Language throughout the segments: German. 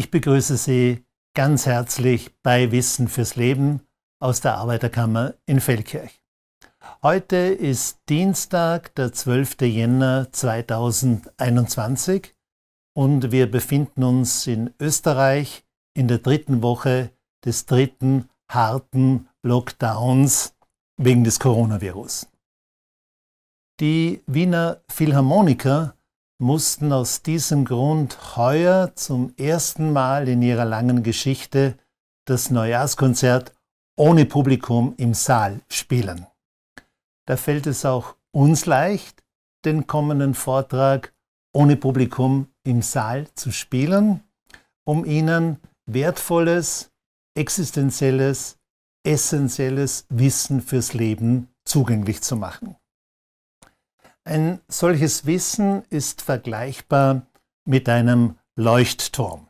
Ich begrüße Sie ganz herzlich bei Wissen fürs Leben aus der Arbeiterkammer in Feldkirch. Heute ist Dienstag, der 12. Jänner 2021 und wir befinden uns in Österreich in der dritten Woche des dritten harten Lockdowns wegen des Coronavirus. Die Wiener Philharmoniker mussten aus diesem Grund heuer zum ersten Mal in ihrer langen Geschichte das Neujahrskonzert ohne Publikum im Saal spielen. Da fällt es auch uns leicht, den kommenden Vortrag ohne Publikum im Saal zu spielen, um Ihnen wertvolles, existenzielles, essentielles Wissen fürs Leben zugänglich zu machen. Ein solches Wissen ist vergleichbar mit einem Leuchtturm.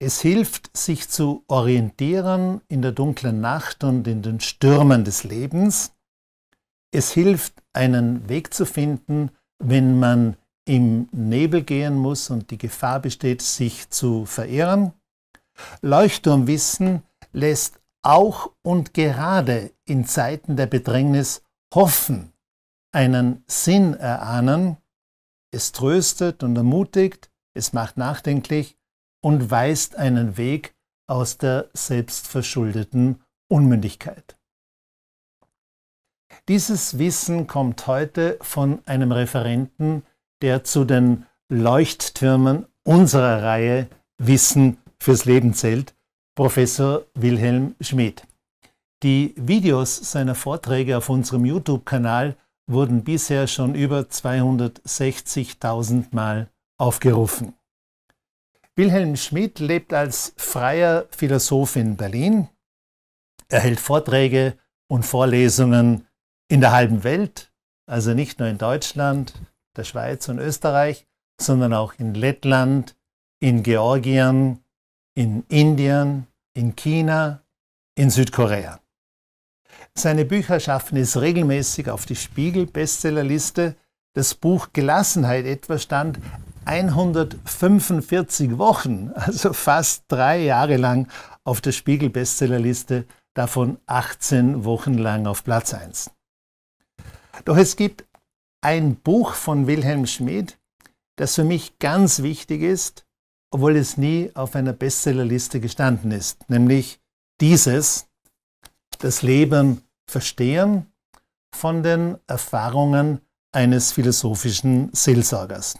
Es hilft, sich zu orientieren in der dunklen Nacht und in den Stürmen des Lebens. Es hilft, einen Weg zu finden, wenn man im Nebel gehen muss und die Gefahr besteht, sich zu verirren. Leuchtturmwissen lässt auch und gerade in Zeiten der Bedrängnis hoffen einen Sinn erahnen. Es tröstet und ermutigt, es macht nachdenklich und weist einen Weg aus der selbstverschuldeten Unmündigkeit. Dieses Wissen kommt heute von einem Referenten, der zu den Leuchttürmen unserer Reihe Wissen fürs Leben zählt, Professor Wilhelm Schmidt. Die Videos seiner Vorträge auf unserem YouTube-Kanal wurden bisher schon über 260.000 Mal aufgerufen. Wilhelm Schmidt lebt als freier Philosoph in Berlin. Er hält Vorträge und Vorlesungen in der halben Welt, also nicht nur in Deutschland, der Schweiz und Österreich, sondern auch in Lettland, in Georgien, in Indien, in China, in Südkorea. Seine Bücher schaffen es regelmäßig auf die Spiegel-Bestsellerliste. Das Buch Gelassenheit etwa stand 145 Wochen, also fast drei Jahre lang, auf der Spiegel-Bestsellerliste, davon 18 Wochen lang auf Platz 1. Doch es gibt ein Buch von Wilhelm Schmid, das für mich ganz wichtig ist, obwohl es nie auf einer Bestsellerliste gestanden ist, nämlich dieses, Das Leben Verstehen von den Erfahrungen eines philosophischen Seelsorgers.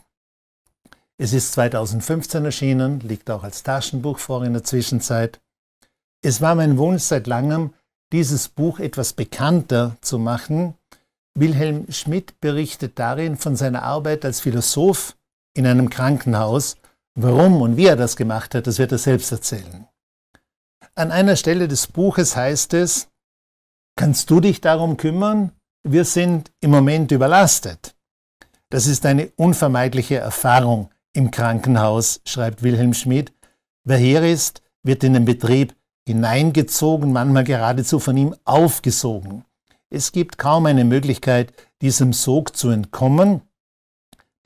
Es ist 2015 erschienen, liegt auch als Taschenbuch vor in der Zwischenzeit. Es war mein Wunsch seit langem, dieses Buch etwas bekannter zu machen. Wilhelm Schmidt berichtet darin von seiner Arbeit als Philosoph in einem Krankenhaus. Warum und wie er das gemacht hat, das wird er selbst erzählen. An einer Stelle des Buches heißt es, Kannst du dich darum kümmern? Wir sind im Moment überlastet. Das ist eine unvermeidliche Erfahrung im Krankenhaus, schreibt Wilhelm Schmidt. Wer hier ist, wird in den Betrieb hineingezogen, manchmal geradezu von ihm aufgesogen. Es gibt kaum eine Möglichkeit, diesem Sog zu entkommen.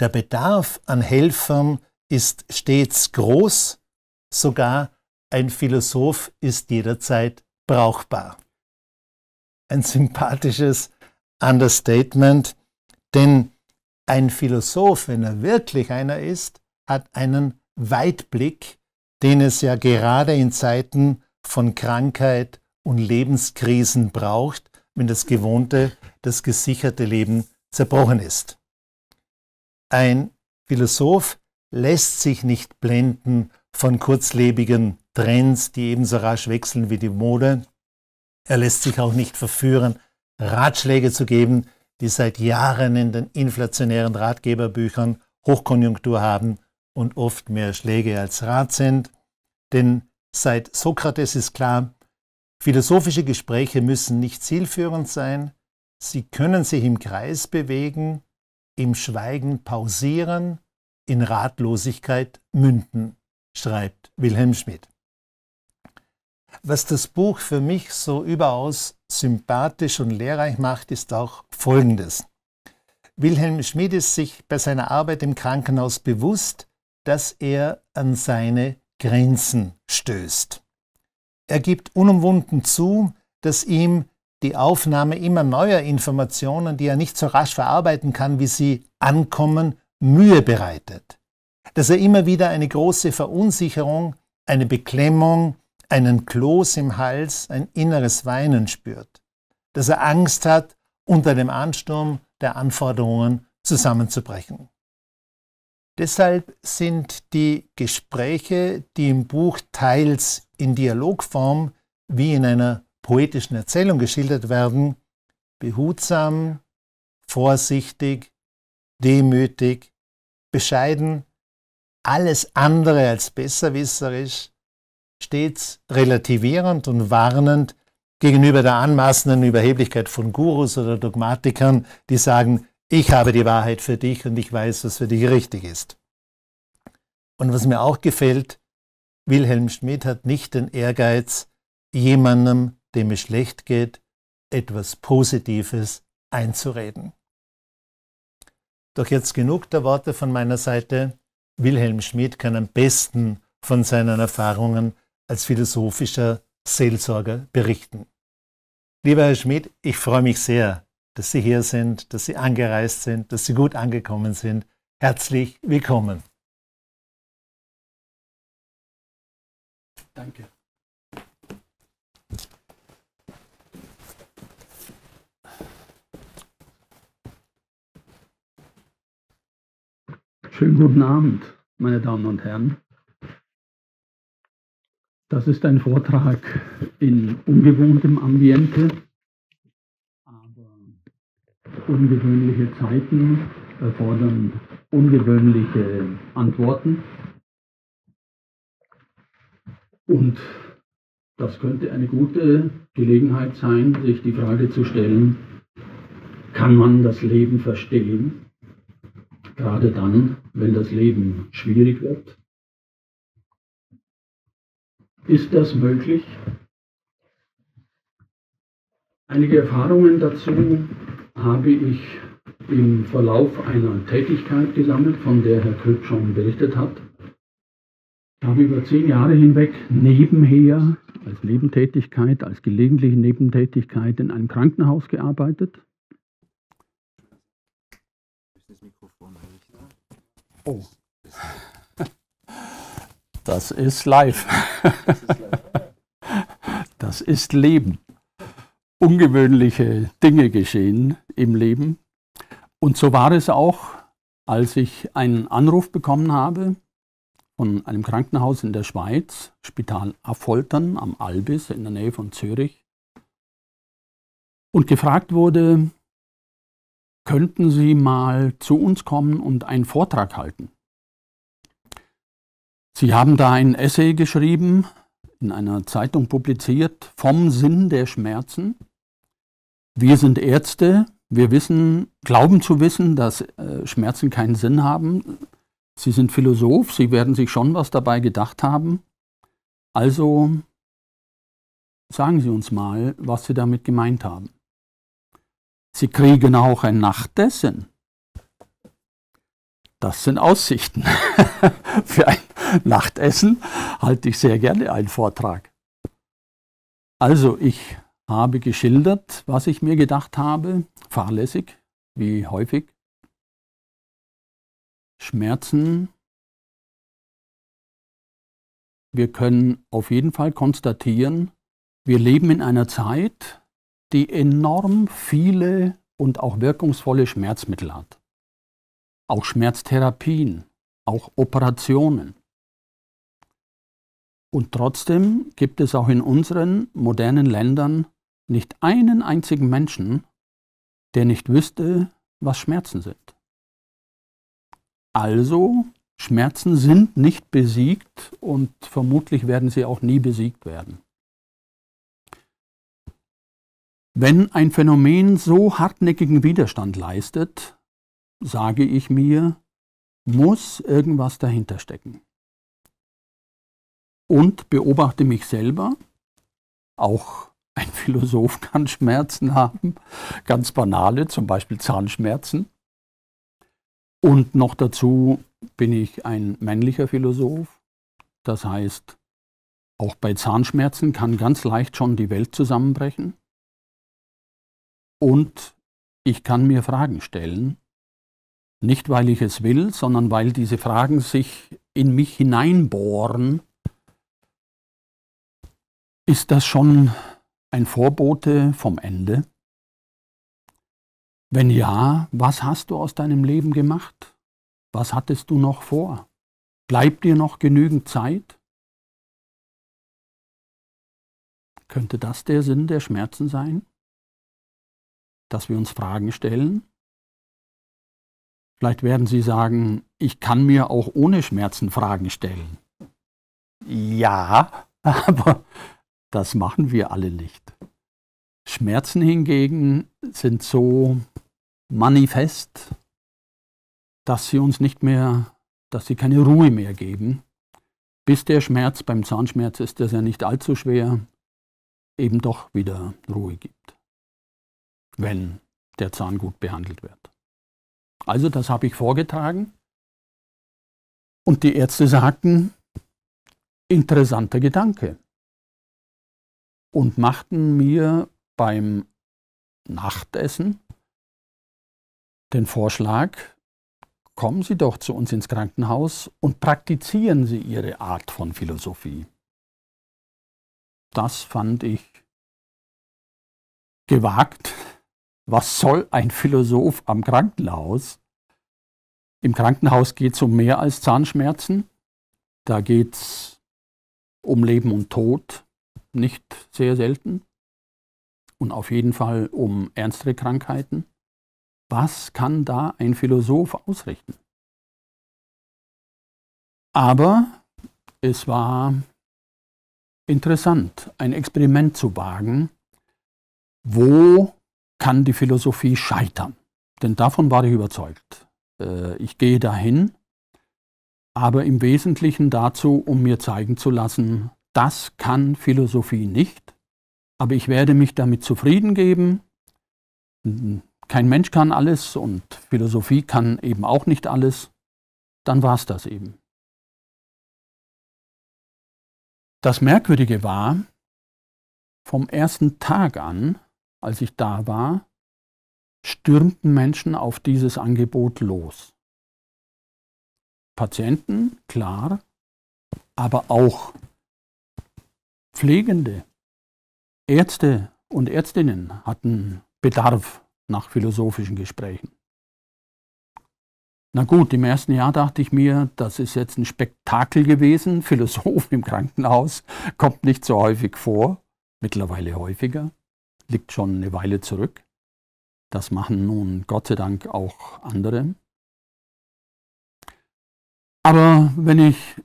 Der Bedarf an Helfern ist stets groß, sogar ein Philosoph ist jederzeit brauchbar ein sympathisches Understatement, denn ein Philosoph, wenn er wirklich einer ist, hat einen Weitblick, den es ja gerade in Zeiten von Krankheit und Lebenskrisen braucht, wenn das gewohnte, das gesicherte Leben zerbrochen ist. Ein Philosoph lässt sich nicht blenden von kurzlebigen Trends, die ebenso rasch wechseln wie die Mode, er lässt sich auch nicht verführen, Ratschläge zu geben, die seit Jahren in den inflationären Ratgeberbüchern Hochkonjunktur haben und oft mehr Schläge als Rat sind. Denn seit Sokrates ist klar, philosophische Gespräche müssen nicht zielführend sein, sie können sich im Kreis bewegen, im Schweigen pausieren, in Ratlosigkeit münden, schreibt Wilhelm Schmidt. Was das Buch für mich so überaus sympathisch und lehrreich macht, ist auch Folgendes. Wilhelm Schmid ist sich bei seiner Arbeit im Krankenhaus bewusst, dass er an seine Grenzen stößt. Er gibt unumwunden zu, dass ihm die Aufnahme immer neuer Informationen, die er nicht so rasch verarbeiten kann, wie sie ankommen, Mühe bereitet. Dass er immer wieder eine große Verunsicherung, eine Beklemmung, einen Kloß im Hals, ein inneres Weinen spürt, dass er Angst hat, unter dem Ansturm der Anforderungen zusammenzubrechen. Deshalb sind die Gespräche, die im Buch teils in Dialogform wie in einer poetischen Erzählung geschildert werden, behutsam, vorsichtig, demütig, bescheiden, alles andere als besserwisserisch, stets relativierend und warnend gegenüber der anmaßenden Überheblichkeit von Gurus oder Dogmatikern, die sagen, ich habe die Wahrheit für dich und ich weiß, was für dich richtig ist. Und was mir auch gefällt, Wilhelm Schmidt hat nicht den Ehrgeiz, jemandem, dem es schlecht geht, etwas Positives einzureden. Doch jetzt genug der Worte von meiner Seite. Wilhelm Schmidt kann am besten von seinen Erfahrungen als philosophischer Seelsorger berichten. Lieber Herr Schmidt, ich freue mich sehr, dass Sie hier sind, dass Sie angereist sind, dass Sie gut angekommen sind. Herzlich willkommen. Danke. Schönen guten Abend, meine Damen und Herren. Das ist ein Vortrag in ungewohntem Ambiente, aber ungewöhnliche Zeiten erfordern ungewöhnliche Antworten. Und das könnte eine gute Gelegenheit sein, sich die Frage zu stellen, kann man das Leben verstehen? Gerade dann, wenn das Leben schwierig wird, ist das möglich? Einige Erfahrungen dazu habe ich im Verlauf einer Tätigkeit gesammelt, von der Herr Köpp schon berichtet hat. Ich habe über zehn Jahre hinweg nebenher, als Nebentätigkeit, als gelegentliche Nebentätigkeit in einem Krankenhaus gearbeitet. Ist das Mikrofon da? Oh. Das ist live. Das ist Leben. Ungewöhnliche Dinge geschehen im Leben. Und so war es auch, als ich einen Anruf bekommen habe von einem Krankenhaus in der Schweiz, Spital Affoltern am Albis in der Nähe von Zürich, und gefragt wurde, könnten Sie mal zu uns kommen und einen Vortrag halten? Sie haben da einen Essay geschrieben, in einer Zeitung publiziert, vom Sinn der Schmerzen. Wir sind Ärzte, wir wissen, glauben zu wissen, dass äh, Schmerzen keinen Sinn haben. Sie sind Philosoph, Sie werden sich schon was dabei gedacht haben. Also sagen Sie uns mal, was Sie damit gemeint haben. Sie kriegen auch ein Nachtessen. Das sind Aussichten für ein Nachtessen halte ich sehr gerne einen Vortrag. Also, ich habe geschildert, was ich mir gedacht habe, fahrlässig, wie häufig. Schmerzen. Wir können auf jeden Fall konstatieren, wir leben in einer Zeit, die enorm viele und auch wirkungsvolle Schmerzmittel hat. Auch Schmerztherapien, auch Operationen. Und trotzdem gibt es auch in unseren modernen Ländern nicht einen einzigen Menschen, der nicht wüsste, was Schmerzen sind. Also, Schmerzen sind nicht besiegt und vermutlich werden sie auch nie besiegt werden. Wenn ein Phänomen so hartnäckigen Widerstand leistet, sage ich mir, muss irgendwas dahinter stecken und beobachte mich selber. Auch ein Philosoph kann Schmerzen haben, ganz banale, zum Beispiel Zahnschmerzen. Und noch dazu bin ich ein männlicher Philosoph. Das heißt, auch bei Zahnschmerzen kann ganz leicht schon die Welt zusammenbrechen. Und ich kann mir Fragen stellen. Nicht weil ich es will, sondern weil diese Fragen sich in mich hineinbohren ist das schon ein Vorbote vom Ende? Wenn ja, was hast du aus deinem Leben gemacht? Was hattest du noch vor? Bleibt dir noch genügend Zeit? Könnte das der Sinn der Schmerzen sein? Dass wir uns Fragen stellen? Vielleicht werden Sie sagen, ich kann mir auch ohne Schmerzen Fragen stellen. Ja, aber das machen wir alle nicht. Schmerzen hingegen sind so manifest, dass sie uns nicht mehr, dass sie keine Ruhe mehr geben. Bis der Schmerz, beim Zahnschmerz ist das ja nicht allzu schwer, eben doch wieder Ruhe gibt, wenn der Zahn gut behandelt wird. Also das habe ich vorgetragen und die Ärzte sagten, interessanter Gedanke und machten mir beim Nachtessen den Vorschlag, kommen Sie doch zu uns ins Krankenhaus und praktizieren Sie Ihre Art von Philosophie. Das fand ich gewagt. Was soll ein Philosoph am Krankenhaus? Im Krankenhaus geht es um mehr als Zahnschmerzen. Da geht es um Leben und Tod, nicht sehr selten und auf jeden Fall um ernstere Krankheiten. Was kann da ein Philosoph ausrichten? Aber es war interessant, ein Experiment zu wagen, wo kann die Philosophie scheitern? Denn davon war ich überzeugt. Äh, ich gehe dahin, aber im Wesentlichen dazu, um mir zeigen zu lassen, das kann Philosophie nicht, aber ich werde mich damit zufrieden geben. Hm, kein Mensch kann alles und Philosophie kann eben auch nicht alles. Dann war es das eben. Das Merkwürdige war, vom ersten Tag an, als ich da war, stürmten Menschen auf dieses Angebot los. Patienten, klar, aber auch Pflegende, Ärzte und Ärztinnen hatten Bedarf nach philosophischen Gesprächen. Na gut, im ersten Jahr dachte ich mir, das ist jetzt ein Spektakel gewesen. Philosoph im Krankenhaus kommt nicht so häufig vor, mittlerweile häufiger, liegt schon eine Weile zurück. Das machen nun Gott sei Dank auch andere. Aber wenn ich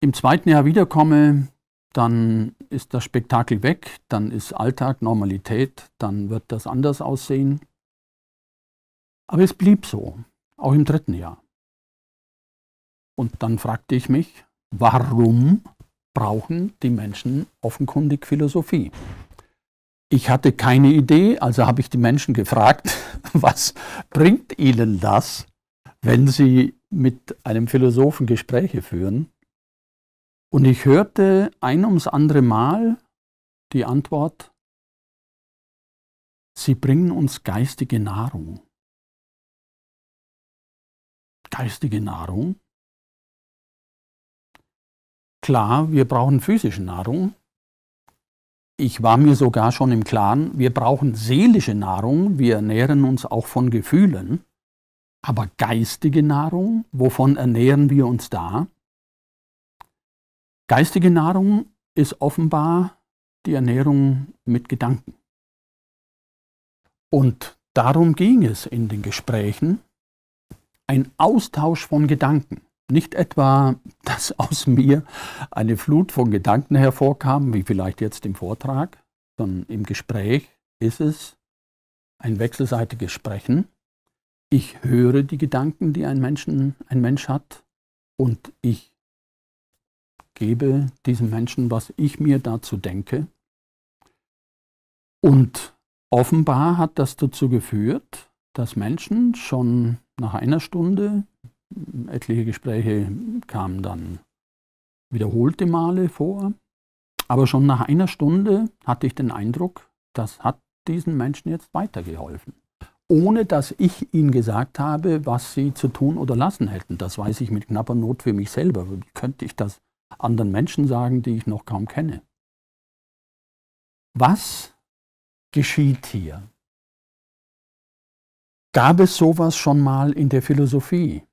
im zweiten Jahr wiederkomme, dann ist das Spektakel weg, dann ist Alltag, Normalität, dann wird das anders aussehen. Aber es blieb so, auch im dritten Jahr. Und dann fragte ich mich, warum brauchen die Menschen offenkundig Philosophie? Ich hatte keine Idee, also habe ich die Menschen gefragt, was bringt ihnen das, wenn sie mit einem Philosophen Gespräche führen? Und ich hörte ein ums andere Mal die Antwort, sie bringen uns geistige Nahrung. Geistige Nahrung? Klar, wir brauchen physische Nahrung. Ich war mir sogar schon im Klaren, wir brauchen seelische Nahrung, wir ernähren uns auch von Gefühlen. Aber geistige Nahrung, wovon ernähren wir uns da? Geistige Nahrung ist offenbar die Ernährung mit Gedanken. Und darum ging es in den Gesprächen, ein Austausch von Gedanken. Nicht etwa, dass aus mir eine Flut von Gedanken hervorkam, wie vielleicht jetzt im Vortrag, sondern im Gespräch ist es ein wechselseitiges Sprechen. Ich höre die Gedanken, die ein, Menschen, ein Mensch hat und ich gebe diesen Menschen, was ich mir dazu denke. Und offenbar hat das dazu geführt, dass Menschen schon nach einer Stunde, etliche Gespräche kamen dann wiederholte Male vor, aber schon nach einer Stunde hatte ich den Eindruck, das hat diesen Menschen jetzt weitergeholfen. Ohne dass ich ihnen gesagt habe, was sie zu tun oder lassen hätten. Das weiß ich mit knapper Not für mich selber. Wie könnte ich das anderen Menschen sagen, die ich noch kaum kenne. Was geschieht hier? Gab es sowas schon mal in der Philosophie?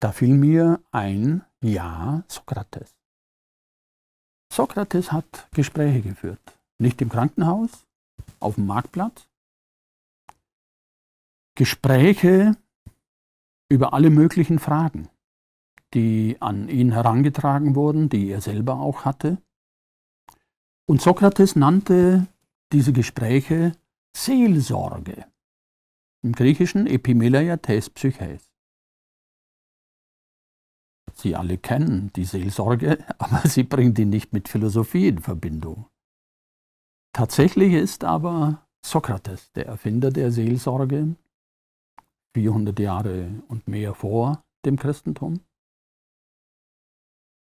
Da fiel mir ein, ja, Sokrates. Sokrates hat Gespräche geführt, nicht im Krankenhaus, auf dem Marktplatz. Gespräche über alle möglichen Fragen die an ihn herangetragen wurden, die er selber auch hatte. Und Sokrates nannte diese Gespräche Seelsorge. Im Griechischen Epimeleia tes psyches. Sie alle kennen die Seelsorge, aber sie bringen die nicht mit Philosophie in Verbindung. Tatsächlich ist aber Sokrates der Erfinder der Seelsorge, 400 Jahre und mehr vor dem Christentum.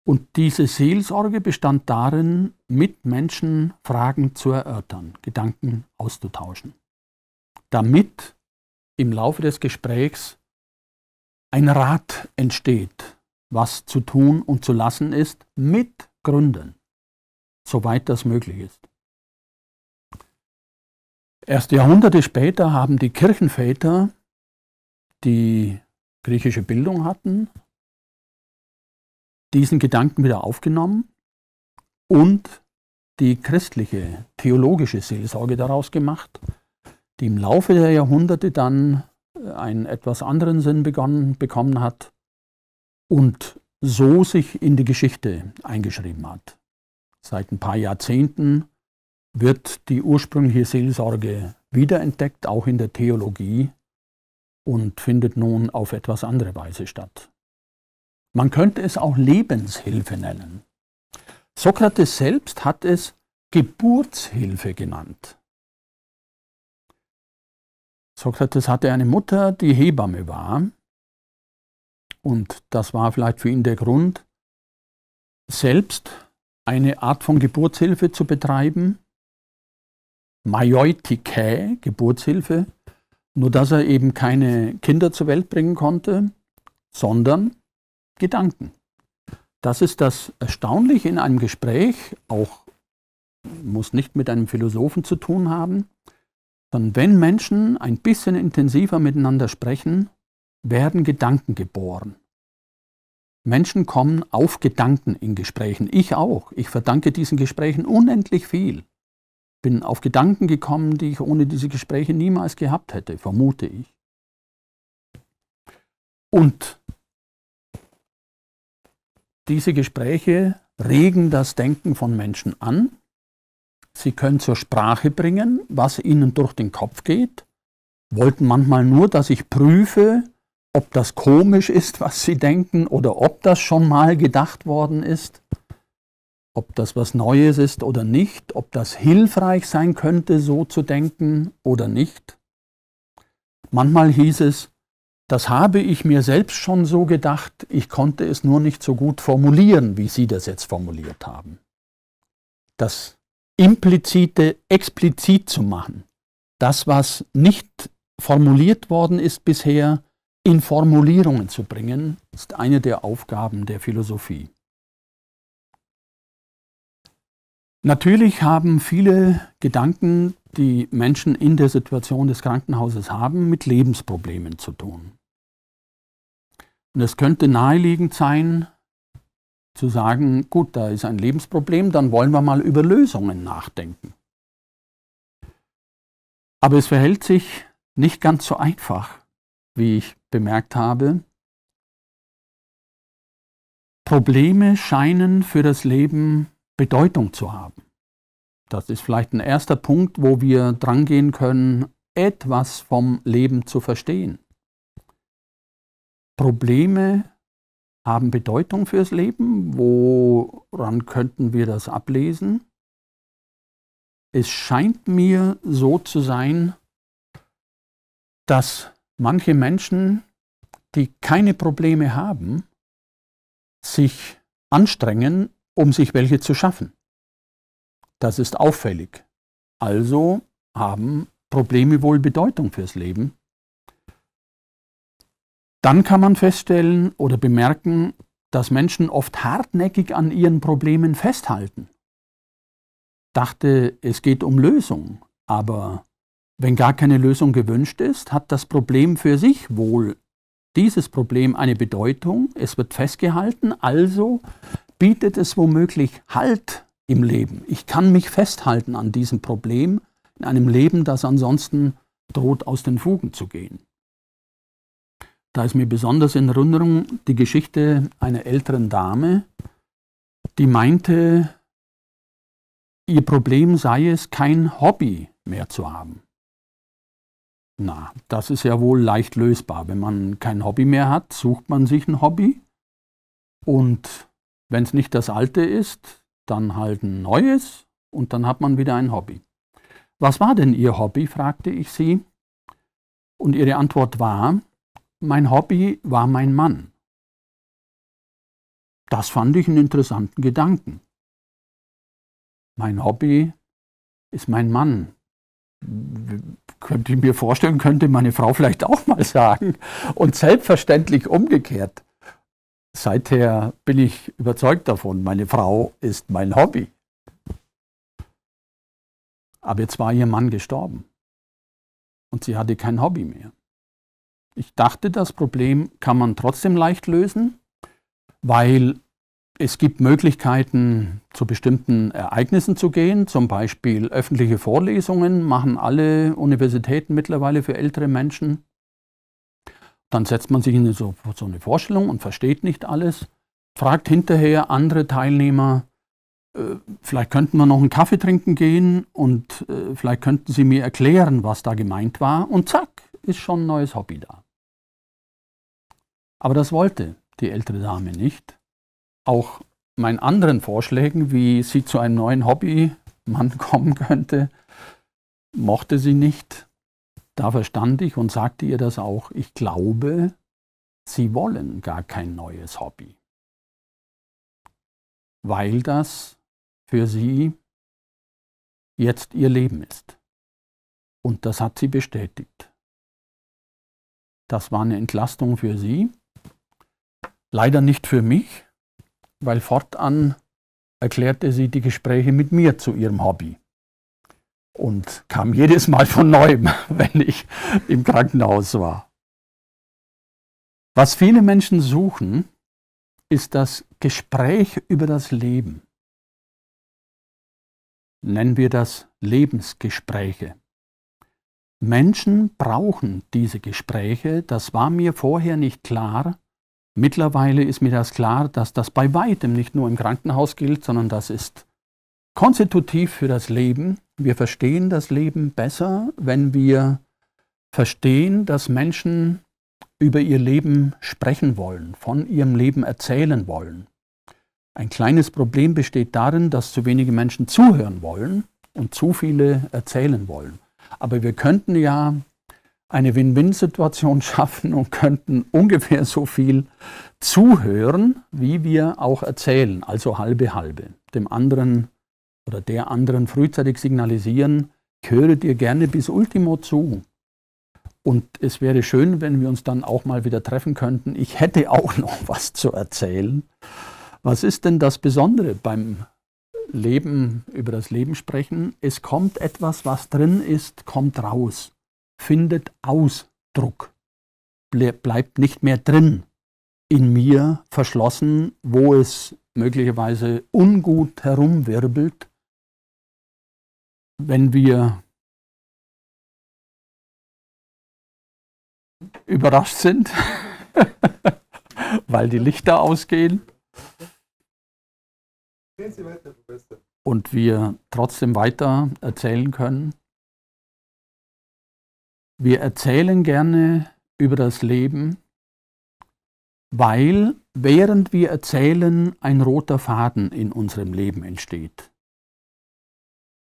Und diese Seelsorge bestand darin, mit Menschen Fragen zu erörtern, Gedanken auszutauschen, damit im Laufe des Gesprächs ein Rat entsteht, was zu tun und zu lassen ist, mit Gründen, soweit das möglich ist. Erst Jahrhunderte später haben die Kirchenväter, die griechische Bildung hatten, diesen Gedanken wieder aufgenommen und die christliche theologische Seelsorge daraus gemacht, die im Laufe der Jahrhunderte dann äh, einen etwas anderen Sinn begonnen, bekommen hat und so sich in die Geschichte eingeschrieben hat. Seit ein paar Jahrzehnten wird die ursprüngliche Seelsorge wiederentdeckt, auch in der Theologie, und findet nun auf etwas andere Weise statt. Man könnte es auch Lebenshilfe nennen. Sokrates selbst hat es Geburtshilfe genannt. Sokrates hatte eine Mutter, die Hebamme war. Und das war vielleicht für ihn der Grund, selbst eine Art von Geburtshilfe zu betreiben. Majoitikä, Geburtshilfe, nur dass er eben keine Kinder zur Welt bringen konnte, sondern Gedanken. Das ist das Erstaunliche in einem Gespräch, auch muss nicht mit einem Philosophen zu tun haben, sondern wenn Menschen ein bisschen intensiver miteinander sprechen, werden Gedanken geboren. Menschen kommen auf Gedanken in Gesprächen. Ich auch. Ich verdanke diesen Gesprächen unendlich viel. Bin auf Gedanken gekommen, die ich ohne diese Gespräche niemals gehabt hätte, vermute ich. Und diese Gespräche regen das Denken von Menschen an. Sie können zur Sprache bringen, was ihnen durch den Kopf geht, wollten manchmal nur, dass ich prüfe, ob das komisch ist, was sie denken, oder ob das schon mal gedacht worden ist, ob das was Neues ist oder nicht, ob das hilfreich sein könnte, so zu denken oder nicht. Manchmal hieß es, das habe ich mir selbst schon so gedacht, ich konnte es nur nicht so gut formulieren, wie Sie das jetzt formuliert haben. Das Implizite explizit zu machen, das, was nicht formuliert worden ist bisher, in Formulierungen zu bringen, ist eine der Aufgaben der Philosophie. Natürlich haben viele Gedanken die Menschen in der Situation des Krankenhauses haben, mit Lebensproblemen zu tun. Und es könnte naheliegend sein, zu sagen, gut, da ist ein Lebensproblem, dann wollen wir mal über Lösungen nachdenken. Aber es verhält sich nicht ganz so einfach, wie ich bemerkt habe. Probleme scheinen für das Leben Bedeutung zu haben. Das ist vielleicht ein erster Punkt, wo wir drangehen können, etwas vom Leben zu verstehen. Probleme haben Bedeutung fürs Leben. Woran könnten wir das ablesen? Es scheint mir so zu sein, dass manche Menschen, die keine Probleme haben, sich anstrengen, um sich welche zu schaffen. Das ist auffällig. Also haben Probleme wohl Bedeutung fürs Leben. Dann kann man feststellen oder bemerken, dass Menschen oft hartnäckig an ihren Problemen festhalten. Dachte, es geht um Lösung, aber wenn gar keine Lösung gewünscht ist, hat das Problem für sich wohl dieses Problem eine Bedeutung, es wird festgehalten, also bietet es womöglich Halt im Leben. Ich kann mich festhalten an diesem Problem in einem Leben, das ansonsten droht aus den Fugen zu gehen. Da ist mir besonders in Erinnerung die Geschichte einer älteren Dame, die meinte, ihr Problem sei es, kein Hobby mehr zu haben. Na, das ist ja wohl leicht lösbar. Wenn man kein Hobby mehr hat, sucht man sich ein Hobby. Und wenn es nicht das alte ist, dann halt ein neues und dann hat man wieder ein Hobby. Was war denn Ihr Hobby? fragte ich sie. Und ihre Antwort war, mein Hobby war mein Mann. Das fand ich einen interessanten Gedanken. Mein Hobby ist mein Mann. Könnte ich mir vorstellen, könnte meine Frau vielleicht auch mal sagen. Und selbstverständlich umgekehrt seither bin ich überzeugt davon, meine Frau ist mein Hobby. Aber jetzt war ihr Mann gestorben und sie hatte kein Hobby mehr. Ich dachte, das Problem kann man trotzdem leicht lösen, weil es gibt Möglichkeiten, zu bestimmten Ereignissen zu gehen, zum Beispiel öffentliche Vorlesungen machen alle Universitäten mittlerweile für ältere Menschen. Dann setzt man sich in so, so eine Vorstellung und versteht nicht alles, fragt hinterher andere Teilnehmer, äh, vielleicht könnten wir noch einen Kaffee trinken gehen und äh, vielleicht könnten Sie mir erklären, was da gemeint war. Und zack, ist schon ein neues Hobby da. Aber das wollte die ältere Dame nicht. Auch meinen anderen Vorschlägen, wie sie zu einem neuen Hobbymann kommen könnte, mochte sie nicht. Da verstand ich und sagte ihr das auch, ich glaube, sie wollen gar kein neues Hobby, weil das für sie jetzt ihr Leben ist. Und das hat sie bestätigt. Das war eine Entlastung für sie, leider nicht für mich, weil fortan erklärte sie die Gespräche mit mir zu ihrem Hobby und kam jedes Mal von neuem, wenn ich im Krankenhaus war. Was viele Menschen suchen, ist das Gespräch über das Leben. Nennen wir das Lebensgespräche. Menschen brauchen diese Gespräche, das war mir vorher nicht klar. Mittlerweile ist mir das klar, dass das bei weitem nicht nur im Krankenhaus gilt, sondern das ist konstitutiv für das Leben wir verstehen das Leben besser, wenn wir verstehen, dass Menschen über ihr Leben sprechen wollen, von ihrem Leben erzählen wollen. Ein kleines Problem besteht darin, dass zu wenige Menschen zuhören wollen und zu viele erzählen wollen. Aber wir könnten ja eine Win-Win-Situation schaffen und könnten ungefähr so viel zuhören, wie wir auch erzählen, also halbe halbe. Dem anderen oder der anderen frühzeitig signalisieren, ich höre dir gerne bis Ultimo zu. Und es wäre schön, wenn wir uns dann auch mal wieder treffen könnten. Ich hätte auch noch was zu erzählen. Was ist denn das Besondere beim Leben, über das Leben sprechen? Es kommt etwas, was drin ist, kommt raus, findet Ausdruck, bleibt nicht mehr drin, in mir verschlossen, wo es möglicherweise ungut herumwirbelt wenn wir überrascht sind, weil die Lichter ausgehen. Und wir trotzdem weiter erzählen können. Wir erzählen gerne über das Leben, weil während wir erzählen, ein roter Faden in unserem Leben entsteht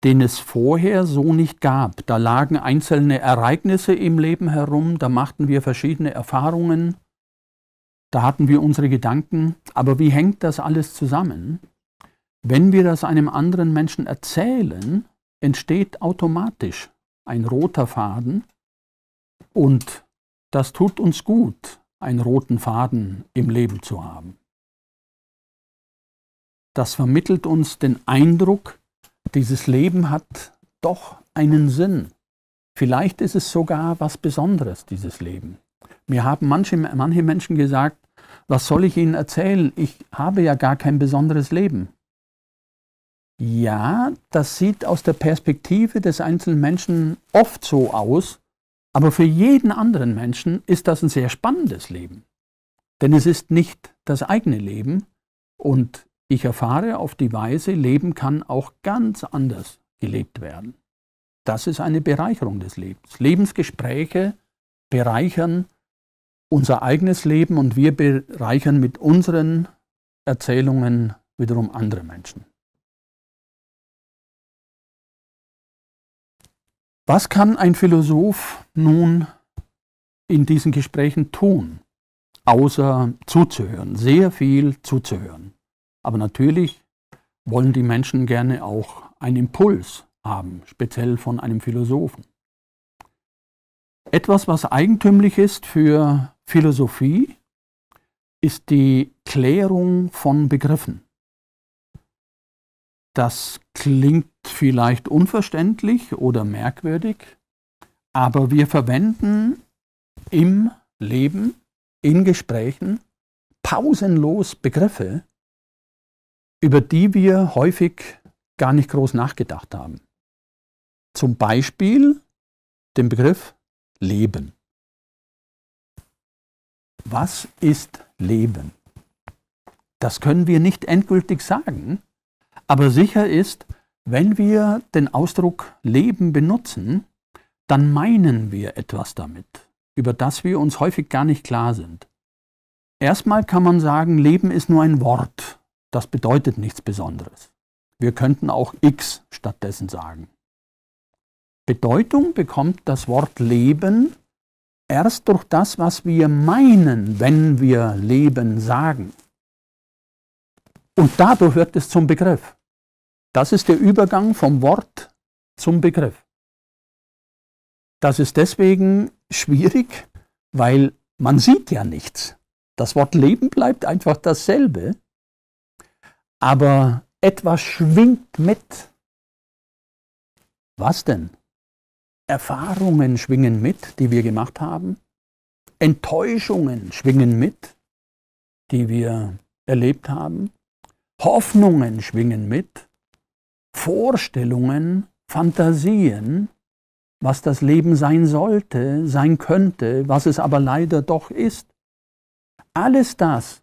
den es vorher so nicht gab. Da lagen einzelne Ereignisse im Leben herum, da machten wir verschiedene Erfahrungen, da hatten wir unsere Gedanken. Aber wie hängt das alles zusammen? Wenn wir das einem anderen Menschen erzählen, entsteht automatisch ein roter Faden und das tut uns gut, einen roten Faden im Leben zu haben. Das vermittelt uns den Eindruck, dieses Leben hat doch einen Sinn. Vielleicht ist es sogar was Besonderes, dieses Leben. Mir haben manche, manche Menschen gesagt, was soll ich Ihnen erzählen? Ich habe ja gar kein besonderes Leben. Ja, das sieht aus der Perspektive des einzelnen Menschen oft so aus, aber für jeden anderen Menschen ist das ein sehr spannendes Leben. Denn es ist nicht das eigene Leben und ich erfahre, auf die Weise Leben kann auch ganz anders gelebt werden. Das ist eine Bereicherung des Lebens. Lebensgespräche bereichern unser eigenes Leben und wir bereichern mit unseren Erzählungen wiederum andere Menschen. Was kann ein Philosoph nun in diesen Gesprächen tun, außer zuzuhören, sehr viel zuzuhören? Aber natürlich wollen die Menschen gerne auch einen Impuls haben, speziell von einem Philosophen. Etwas, was eigentümlich ist für Philosophie, ist die Klärung von Begriffen. Das klingt vielleicht unverständlich oder merkwürdig, aber wir verwenden im Leben, in Gesprächen pausenlos Begriffe, über die wir häufig gar nicht groß nachgedacht haben. Zum Beispiel den Begriff Leben. Was ist Leben? Das können wir nicht endgültig sagen, aber sicher ist, wenn wir den Ausdruck Leben benutzen, dann meinen wir etwas damit, über das wir uns häufig gar nicht klar sind. Erstmal kann man sagen, Leben ist nur ein Wort, das bedeutet nichts Besonderes. Wir könnten auch X stattdessen sagen. Bedeutung bekommt das Wort Leben erst durch das, was wir meinen, wenn wir Leben sagen. Und dadurch wird es zum Begriff. Das ist der Übergang vom Wort zum Begriff. Das ist deswegen schwierig, weil man sieht ja nichts. Das Wort Leben bleibt einfach dasselbe, aber etwas schwingt mit. Was denn? Erfahrungen schwingen mit, die wir gemacht haben. Enttäuschungen schwingen mit, die wir erlebt haben. Hoffnungen schwingen mit. Vorstellungen, Fantasien, was das Leben sein sollte, sein könnte, was es aber leider doch ist. Alles das,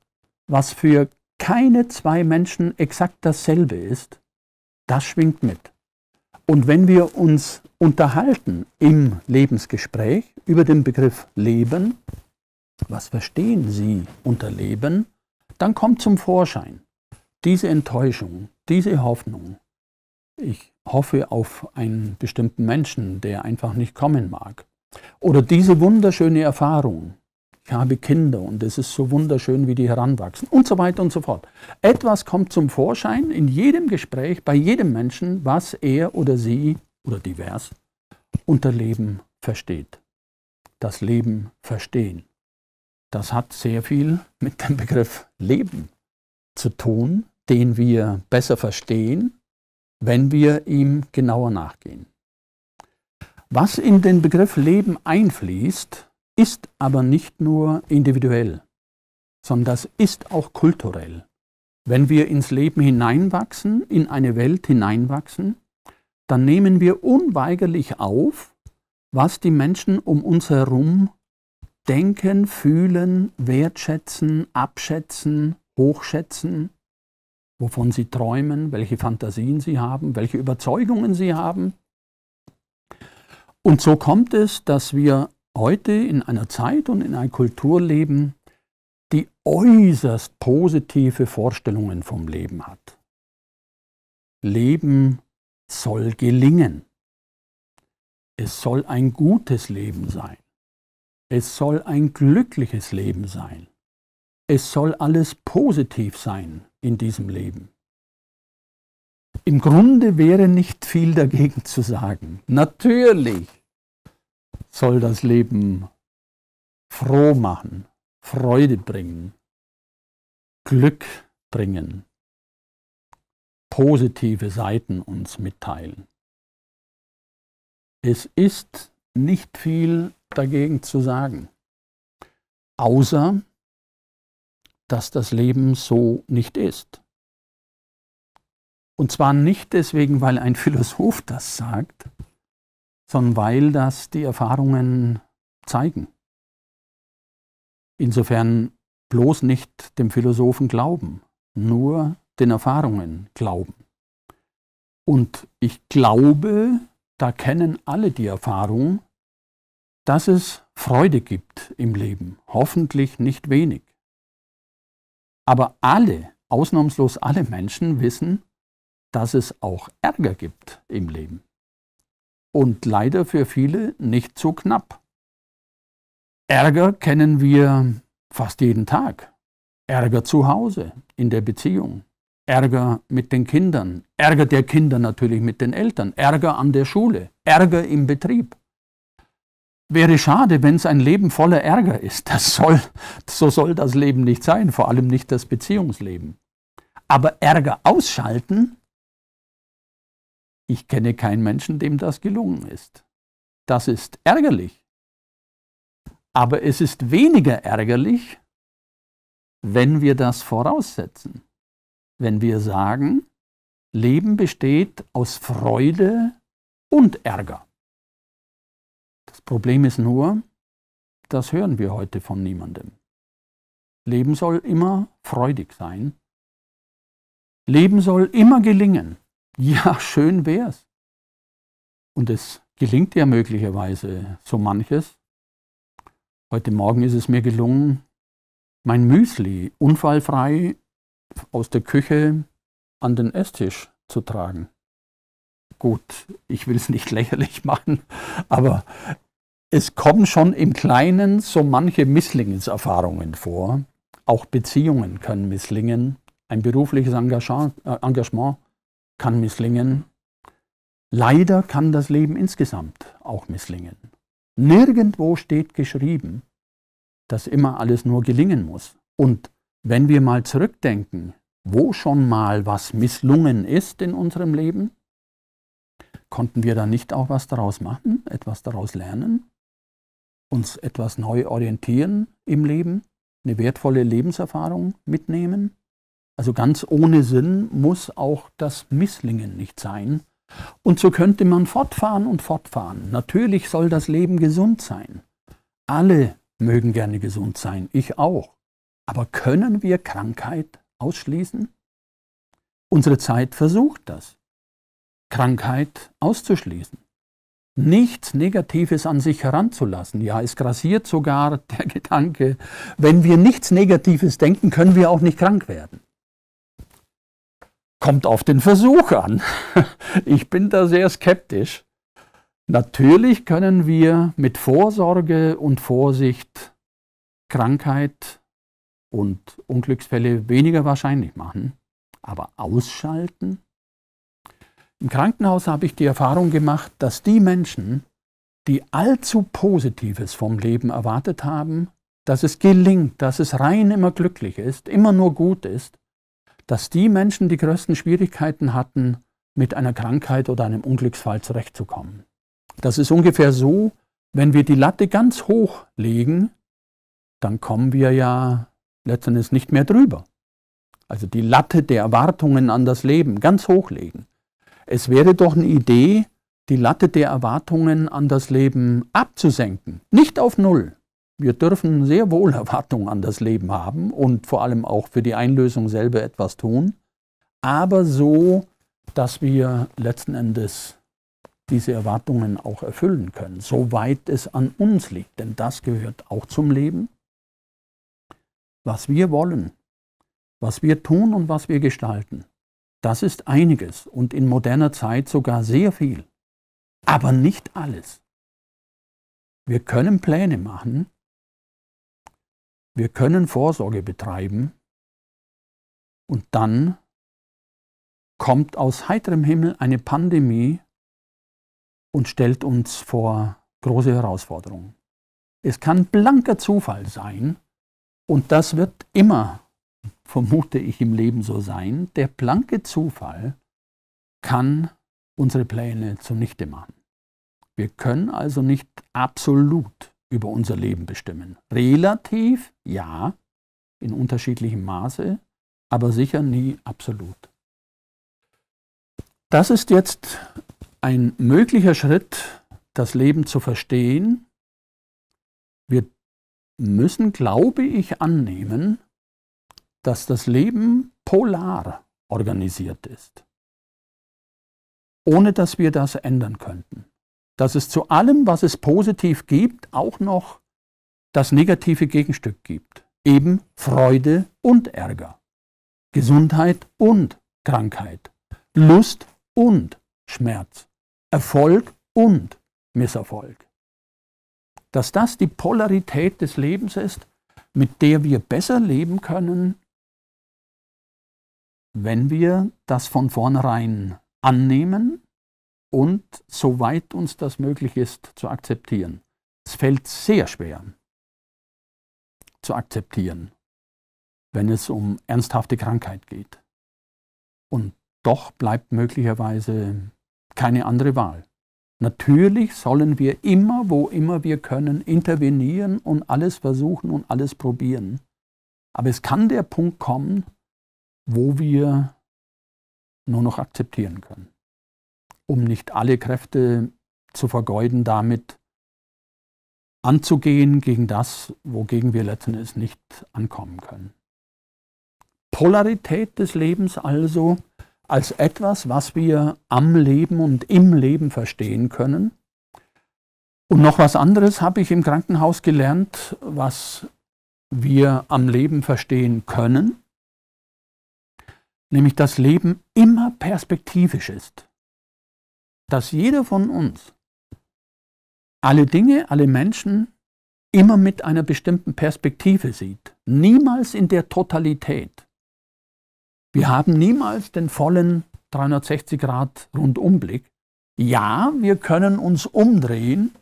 was für keine zwei Menschen exakt dasselbe ist, das schwingt mit. Und wenn wir uns unterhalten im Lebensgespräch über den Begriff Leben, was verstehen Sie unter Leben, dann kommt zum Vorschein diese Enttäuschung, diese Hoffnung. Ich hoffe auf einen bestimmten Menschen, der einfach nicht kommen mag. Oder diese wunderschöne Erfahrung, ich habe Kinder und es ist so wunderschön, wie die heranwachsen und so weiter und so fort. Etwas kommt zum Vorschein in jedem Gespräch, bei jedem Menschen, was er oder sie oder divers unter Leben versteht. Das Leben verstehen. Das hat sehr viel mit dem Begriff Leben zu tun, den wir besser verstehen, wenn wir ihm genauer nachgehen. Was in den Begriff Leben einfließt, ist aber nicht nur individuell, sondern das ist auch kulturell. Wenn wir ins Leben hineinwachsen, in eine Welt hineinwachsen, dann nehmen wir unweigerlich auf, was die Menschen um uns herum denken, fühlen, wertschätzen, abschätzen, hochschätzen, wovon sie träumen, welche Fantasien sie haben, welche Überzeugungen sie haben. Und so kommt es, dass wir heute in einer Zeit und in einer Kultur leben, die äußerst positive Vorstellungen vom Leben hat. Leben soll gelingen. Es soll ein gutes Leben sein. Es soll ein glückliches Leben sein. Es soll alles positiv sein in diesem Leben. Im Grunde wäre nicht viel dagegen zu sagen. Natürlich soll das Leben froh machen, Freude bringen, Glück bringen, positive Seiten uns mitteilen. Es ist nicht viel dagegen zu sagen, außer dass das Leben so nicht ist. Und zwar nicht deswegen, weil ein Philosoph das sagt, sondern weil das die Erfahrungen zeigen. Insofern bloß nicht dem Philosophen glauben, nur den Erfahrungen glauben. Und ich glaube, da kennen alle die Erfahrung, dass es Freude gibt im Leben, hoffentlich nicht wenig. Aber alle, ausnahmslos alle Menschen wissen, dass es auch Ärger gibt im Leben und leider für viele nicht so knapp. Ärger kennen wir fast jeden Tag. Ärger zu Hause, in der Beziehung, Ärger mit den Kindern, Ärger der Kinder natürlich mit den Eltern, Ärger an der Schule, Ärger im Betrieb. Wäre schade, wenn es ein Leben voller Ärger ist. Das soll, so soll das Leben nicht sein, vor allem nicht das Beziehungsleben. Aber Ärger ausschalten ich kenne keinen Menschen, dem das gelungen ist. Das ist ärgerlich. Aber es ist weniger ärgerlich, wenn wir das voraussetzen. Wenn wir sagen, Leben besteht aus Freude und Ärger. Das Problem ist nur, das hören wir heute von niemandem. Leben soll immer freudig sein. Leben soll immer gelingen. Ja, schön wär's. Und es gelingt ja möglicherweise so manches. Heute Morgen ist es mir gelungen, mein Müsli unfallfrei aus der Küche an den Esstisch zu tragen. Gut, ich will es nicht lächerlich machen, aber es kommen schon im Kleinen so manche Misslingenserfahrungen vor. Auch Beziehungen können misslingen, ein berufliches äh, Engagement kann misslingen. Leider kann das Leben insgesamt auch misslingen. Nirgendwo steht geschrieben, dass immer alles nur gelingen muss. Und wenn wir mal zurückdenken, wo schon mal was misslungen ist in unserem Leben, konnten wir da nicht auch was daraus machen, etwas daraus lernen, uns etwas neu orientieren im Leben, eine wertvolle Lebenserfahrung mitnehmen? Also ganz ohne Sinn muss auch das Misslingen nicht sein. Und so könnte man fortfahren und fortfahren. Natürlich soll das Leben gesund sein. Alle mögen gerne gesund sein, ich auch. Aber können wir Krankheit ausschließen? Unsere Zeit versucht das, Krankheit auszuschließen. Nichts Negatives an sich heranzulassen. Ja, es grassiert sogar der Gedanke, wenn wir nichts Negatives denken, können wir auch nicht krank werden kommt auf den Versuch an. Ich bin da sehr skeptisch. Natürlich können wir mit Vorsorge und Vorsicht Krankheit und Unglücksfälle weniger wahrscheinlich machen, aber ausschalten? Im Krankenhaus habe ich die Erfahrung gemacht, dass die Menschen, die allzu Positives vom Leben erwartet haben, dass es gelingt, dass es rein immer glücklich ist, immer nur gut ist, dass die Menschen die größten Schwierigkeiten hatten, mit einer Krankheit oder einem Unglücksfall zurechtzukommen. Das ist ungefähr so, wenn wir die Latte ganz hoch legen, dann kommen wir ja letztendlich nicht mehr drüber. Also die Latte der Erwartungen an das Leben ganz hoch legen. Es wäre doch eine Idee, die Latte der Erwartungen an das Leben abzusenken, nicht auf Null, wir dürfen sehr wohl Erwartungen an das Leben haben und vor allem auch für die Einlösung selber etwas tun, aber so, dass wir letzten Endes diese Erwartungen auch erfüllen können, soweit es an uns liegt, denn das gehört auch zum Leben. Was wir wollen, was wir tun und was wir gestalten, das ist einiges und in moderner Zeit sogar sehr viel, aber nicht alles. Wir können Pläne machen, wir können Vorsorge betreiben und dann kommt aus heiterem Himmel eine Pandemie und stellt uns vor große Herausforderungen. Es kann blanker Zufall sein und das wird immer, vermute ich, im Leben so sein. Der blanke Zufall kann unsere Pläne zunichte machen. Wir können also nicht absolut über unser Leben bestimmen. Relativ, ja, in unterschiedlichem Maße, aber sicher nie absolut. Das ist jetzt ein möglicher Schritt, das Leben zu verstehen. Wir müssen, glaube ich, annehmen, dass das Leben polar organisiert ist, ohne dass wir das ändern könnten dass es zu allem, was es positiv gibt, auch noch das negative Gegenstück gibt. Eben Freude und Ärger. Gesundheit und Krankheit. Lust und Schmerz. Erfolg und Misserfolg. Dass das die Polarität des Lebens ist, mit der wir besser leben können, wenn wir das von vornherein annehmen und soweit uns das möglich ist, zu akzeptieren. Es fällt sehr schwer zu akzeptieren, wenn es um ernsthafte Krankheit geht. Und doch bleibt möglicherweise keine andere Wahl. Natürlich sollen wir immer, wo immer wir können, intervenieren und alles versuchen und alles probieren. Aber es kann der Punkt kommen, wo wir nur noch akzeptieren können um nicht alle Kräfte zu vergeuden, damit anzugehen gegen das, wogegen wir letzten Endes nicht ankommen können. Polarität des Lebens also als etwas, was wir am Leben und im Leben verstehen können. Und noch was anderes habe ich im Krankenhaus gelernt, was wir am Leben verstehen können, nämlich dass Leben immer perspektivisch ist dass jeder von uns alle Dinge, alle Menschen immer mit einer bestimmten Perspektive sieht, niemals in der Totalität. Wir haben niemals den vollen 360-Grad-Rundumblick. Ja, wir können uns umdrehen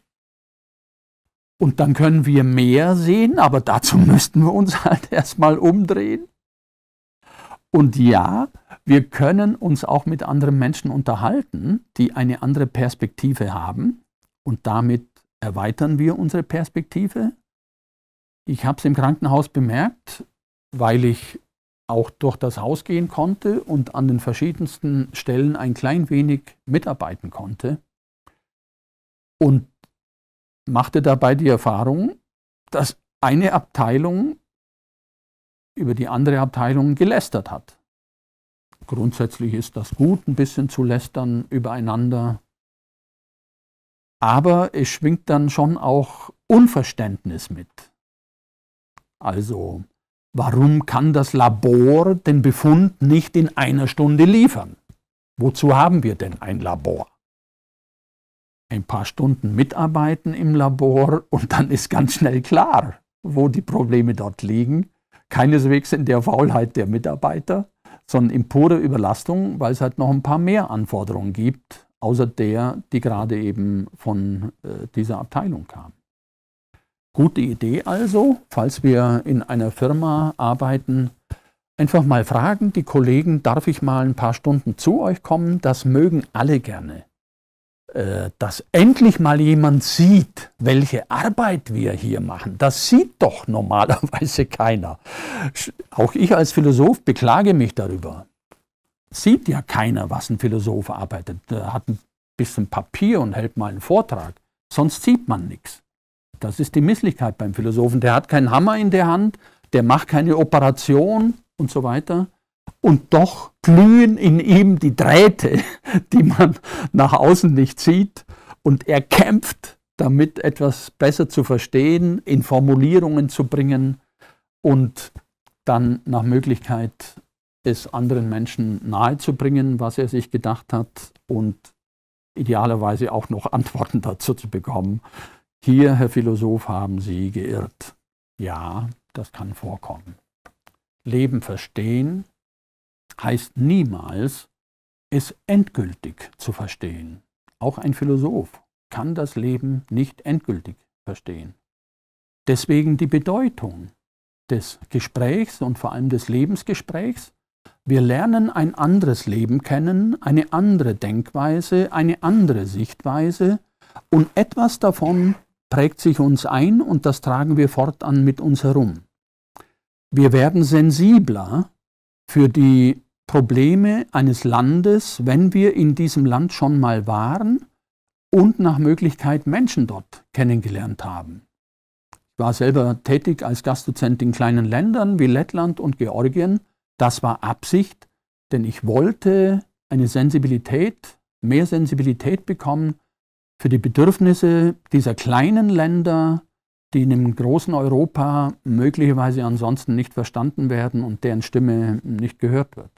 und dann können wir mehr sehen, aber dazu müssten wir uns halt erstmal umdrehen. Und ja, wir können uns auch mit anderen Menschen unterhalten, die eine andere Perspektive haben. Und damit erweitern wir unsere Perspektive. Ich habe es im Krankenhaus bemerkt, weil ich auch durch das Haus gehen konnte und an den verschiedensten Stellen ein klein wenig mitarbeiten konnte. Und machte dabei die Erfahrung, dass eine Abteilung über die andere Abteilung gelästert hat. Grundsätzlich ist das gut, ein bisschen zu lästern übereinander. Aber es schwingt dann schon auch Unverständnis mit. Also, warum kann das Labor den Befund nicht in einer Stunde liefern? Wozu haben wir denn ein Labor? Ein paar Stunden mitarbeiten im Labor und dann ist ganz schnell klar, wo die Probleme dort liegen keineswegs in der Faulheit der Mitarbeiter, sondern in pure Überlastung, weil es halt noch ein paar mehr Anforderungen gibt, außer der, die gerade eben von äh, dieser Abteilung kam. Gute Idee also, falls wir in einer Firma arbeiten, einfach mal fragen, die Kollegen, darf ich mal ein paar Stunden zu euch kommen? Das mögen alle gerne. Äh, dass endlich mal jemand sieht, welche Arbeit wir hier machen. Das sieht doch normalerweise keiner. Auch ich als Philosoph beklage mich darüber. Sieht ja keiner, was ein Philosoph arbeitet. Er hat ein bisschen Papier und hält mal einen Vortrag. Sonst sieht man nichts. Das ist die Misslichkeit beim Philosophen. Der hat keinen Hammer in der Hand, der macht keine Operation und so weiter und doch glühen in ihm die Drähte, die man nach außen nicht sieht und er kämpft damit, etwas besser zu verstehen, in Formulierungen zu bringen und dann nach Möglichkeit es anderen Menschen nahezubringen, was er sich gedacht hat und idealerweise auch noch Antworten dazu zu bekommen. Hier, Herr Philosoph, haben Sie geirrt. Ja, das kann vorkommen. Leben verstehen heißt niemals, es endgültig zu verstehen. Auch ein Philosoph kann das Leben nicht endgültig verstehen. Deswegen die Bedeutung des Gesprächs und vor allem des Lebensgesprächs. Wir lernen ein anderes Leben kennen, eine andere Denkweise, eine andere Sichtweise und etwas davon prägt sich uns ein und das tragen wir fortan mit uns herum. Wir werden sensibler für die Probleme eines Landes, wenn wir in diesem Land schon mal waren und nach Möglichkeit Menschen dort kennengelernt haben. Ich war selber tätig als Gastdozent in kleinen Ländern wie Lettland und Georgien. Das war Absicht, denn ich wollte eine Sensibilität, mehr Sensibilität bekommen für die Bedürfnisse dieser kleinen Länder, die in einem großen Europa möglicherweise ansonsten nicht verstanden werden und deren Stimme nicht gehört wird.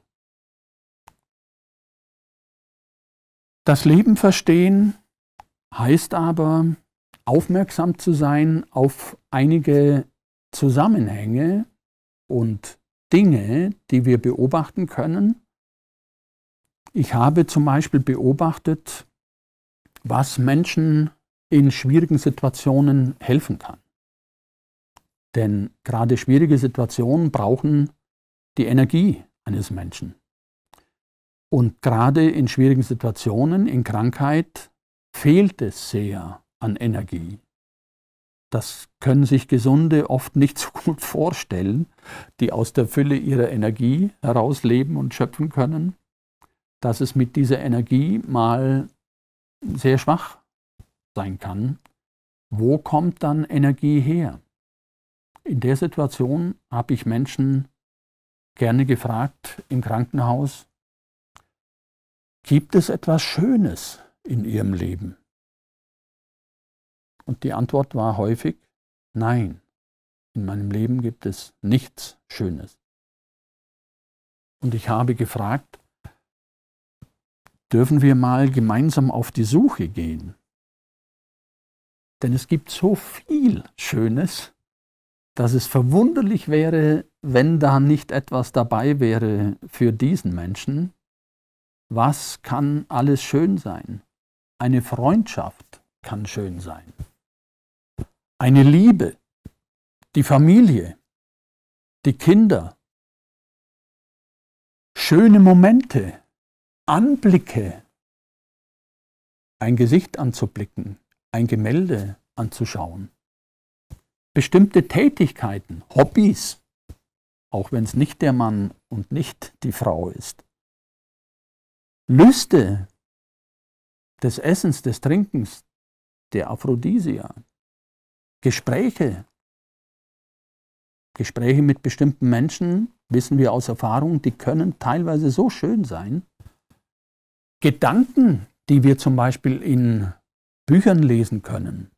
Das Leben verstehen heißt aber, aufmerksam zu sein auf einige Zusammenhänge und Dinge, die wir beobachten können. Ich habe zum Beispiel beobachtet, was Menschen in schwierigen Situationen helfen kann. Denn gerade schwierige Situationen brauchen die Energie eines Menschen. Und gerade in schwierigen Situationen, in Krankheit, fehlt es sehr an Energie. Das können sich Gesunde oft nicht so gut vorstellen, die aus der Fülle ihrer Energie herausleben und schöpfen können, dass es mit dieser Energie mal sehr schwach sein kann. Wo kommt dann Energie her? In der Situation habe ich Menschen gerne gefragt im Krankenhaus, Gibt es etwas Schönes in ihrem Leben? Und die Antwort war häufig, nein, in meinem Leben gibt es nichts Schönes. Und ich habe gefragt, dürfen wir mal gemeinsam auf die Suche gehen? Denn es gibt so viel Schönes, dass es verwunderlich wäre, wenn da nicht etwas dabei wäre für diesen Menschen, was kann alles schön sein? Eine Freundschaft kann schön sein. Eine Liebe, die Familie, die Kinder, schöne Momente, Anblicke, ein Gesicht anzublicken, ein Gemälde anzuschauen, bestimmte Tätigkeiten, Hobbys, auch wenn es nicht der Mann und nicht die Frau ist. Lüste des Essens, des Trinkens, der Aphrodisia, Gespräche, Gespräche mit bestimmten Menschen, wissen wir aus Erfahrung, die können teilweise so schön sein. Gedanken, die wir zum Beispiel in Büchern lesen können,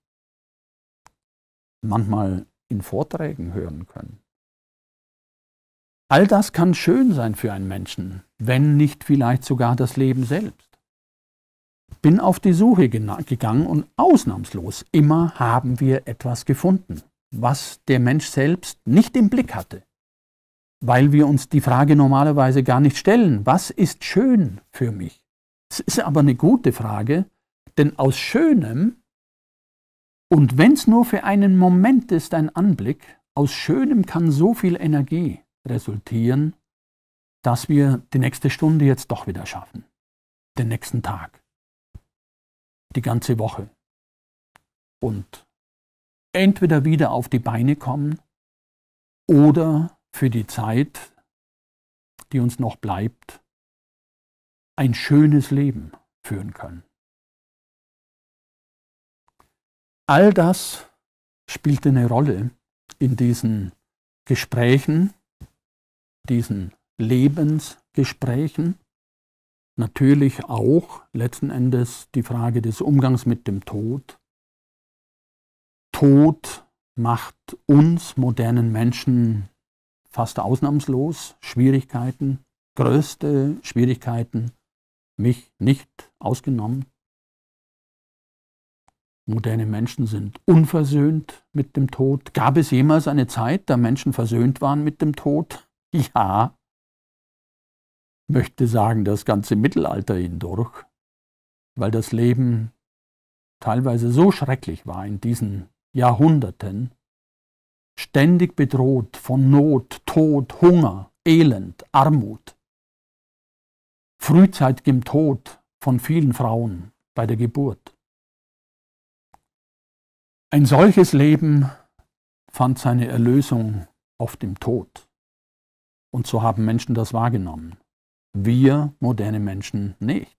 manchmal in Vorträgen hören können. All das kann schön sein für einen Menschen, wenn nicht vielleicht sogar das Leben selbst. Bin auf die Suche gegangen und ausnahmslos immer haben wir etwas gefunden, was der Mensch selbst nicht im Blick hatte, weil wir uns die Frage normalerweise gar nicht stellen, was ist schön für mich? Es ist aber eine gute Frage, denn aus Schönem, und wenn es nur für einen Moment ist, ein Anblick, aus Schönem kann so viel Energie, resultieren, dass wir die nächste Stunde jetzt doch wieder schaffen, den nächsten Tag, die ganze Woche und entweder wieder auf die Beine kommen oder für die Zeit, die uns noch bleibt, ein schönes Leben führen können. All das spielte eine Rolle in diesen Gesprächen diesen Lebensgesprächen. Natürlich auch letzten Endes die Frage des Umgangs mit dem Tod. Tod macht uns modernen Menschen fast ausnahmslos Schwierigkeiten, größte Schwierigkeiten, mich nicht ausgenommen. Moderne Menschen sind unversöhnt mit dem Tod. Gab es jemals eine Zeit, da Menschen versöhnt waren mit dem Tod? ja, möchte sagen, das ganze Mittelalter hindurch, weil das Leben teilweise so schrecklich war in diesen Jahrhunderten, ständig bedroht von Not, Tod, Hunger, Elend, Armut, frühzeitigem Tod von vielen Frauen bei der Geburt. Ein solches Leben fand seine Erlösung auf dem Tod. Und so haben Menschen das wahrgenommen. Wir moderne Menschen nicht.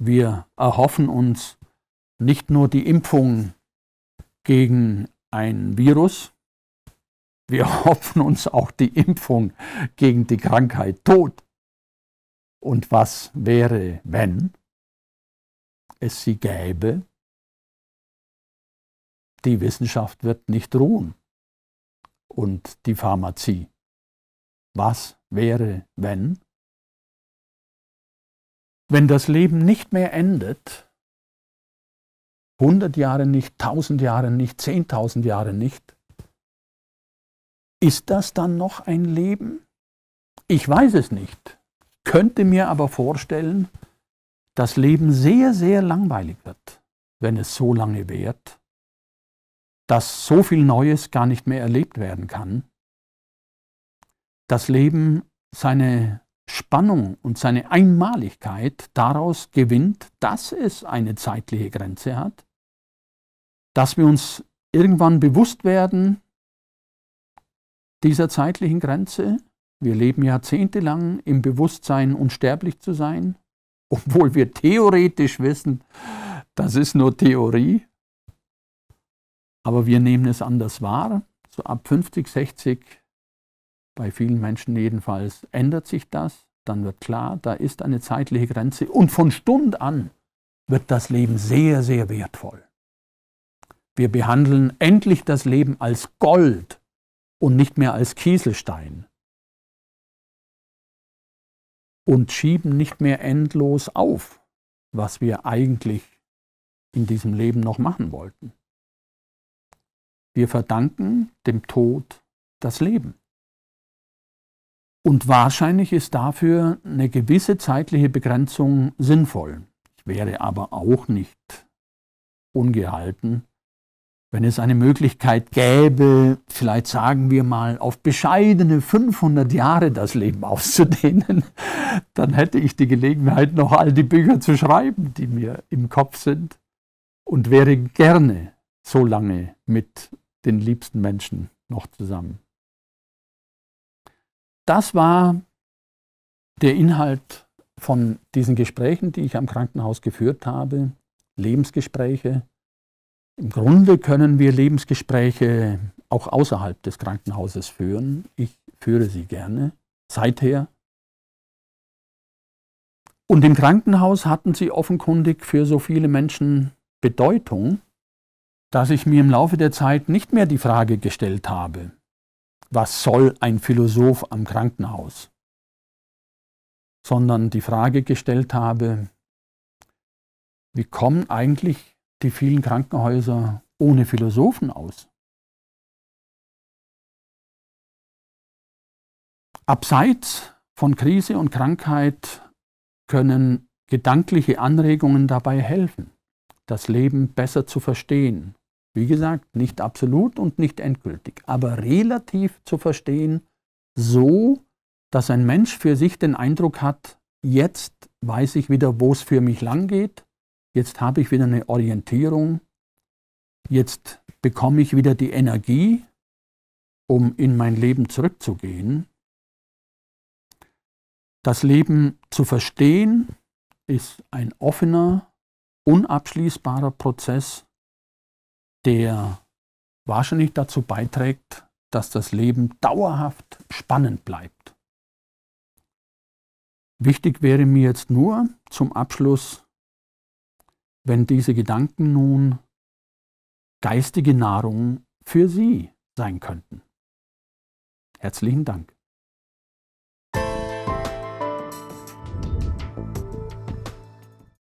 Wir erhoffen uns nicht nur die Impfung gegen ein Virus, wir erhoffen uns auch die Impfung gegen die Krankheit Tod. Und was wäre, wenn es sie gäbe? Die Wissenschaft wird nicht ruhen und die Pharmazie was wäre, wenn? Wenn das Leben nicht mehr endet, 100 Jahre nicht, 1000 Jahre nicht, 10.000 Jahre nicht, ist das dann noch ein Leben? Ich weiß es nicht, könnte mir aber vorstellen, dass Leben sehr, sehr langweilig wird, wenn es so lange währt, dass so viel Neues gar nicht mehr erlebt werden kann das Leben seine Spannung und seine Einmaligkeit daraus gewinnt, dass es eine zeitliche Grenze hat, dass wir uns irgendwann bewusst werden dieser zeitlichen Grenze. Wir leben jahrzehntelang im Bewusstsein, unsterblich zu sein, obwohl wir theoretisch wissen, das ist nur Theorie. Aber wir nehmen es anders wahr. So ab 50, 60 bei vielen Menschen jedenfalls, ändert sich das, dann wird klar, da ist eine zeitliche Grenze und von Stund an wird das Leben sehr, sehr wertvoll. Wir behandeln endlich das Leben als Gold und nicht mehr als Kieselstein und schieben nicht mehr endlos auf, was wir eigentlich in diesem Leben noch machen wollten. Wir verdanken dem Tod das Leben. Und wahrscheinlich ist dafür eine gewisse zeitliche Begrenzung sinnvoll. Ich wäre aber auch nicht ungehalten, wenn es eine Möglichkeit gäbe, vielleicht sagen wir mal, auf bescheidene 500 Jahre das Leben auszudehnen, dann hätte ich die Gelegenheit, noch all die Bücher zu schreiben, die mir im Kopf sind und wäre gerne so lange mit den liebsten Menschen noch zusammen das war der Inhalt von diesen Gesprächen, die ich am Krankenhaus geführt habe, Lebensgespräche. Im Grunde können wir Lebensgespräche auch außerhalb des Krankenhauses führen. Ich führe sie gerne, seither. Und im Krankenhaus hatten sie offenkundig für so viele Menschen Bedeutung, dass ich mir im Laufe der Zeit nicht mehr die Frage gestellt habe, was soll ein Philosoph am Krankenhaus, sondern die Frage gestellt habe, wie kommen eigentlich die vielen Krankenhäuser ohne Philosophen aus? Abseits von Krise und Krankheit können gedankliche Anregungen dabei helfen, das Leben besser zu verstehen wie gesagt, nicht absolut und nicht endgültig, aber relativ zu verstehen, so, dass ein Mensch für sich den Eindruck hat, jetzt weiß ich wieder, wo es für mich lang geht, jetzt habe ich wieder eine Orientierung, jetzt bekomme ich wieder die Energie, um in mein Leben zurückzugehen. Das Leben zu verstehen ist ein offener, unabschließbarer Prozess, der wahrscheinlich dazu beiträgt, dass das Leben dauerhaft spannend bleibt. Wichtig wäre mir jetzt nur zum Abschluss, wenn diese Gedanken nun geistige Nahrung für Sie sein könnten. Herzlichen Dank.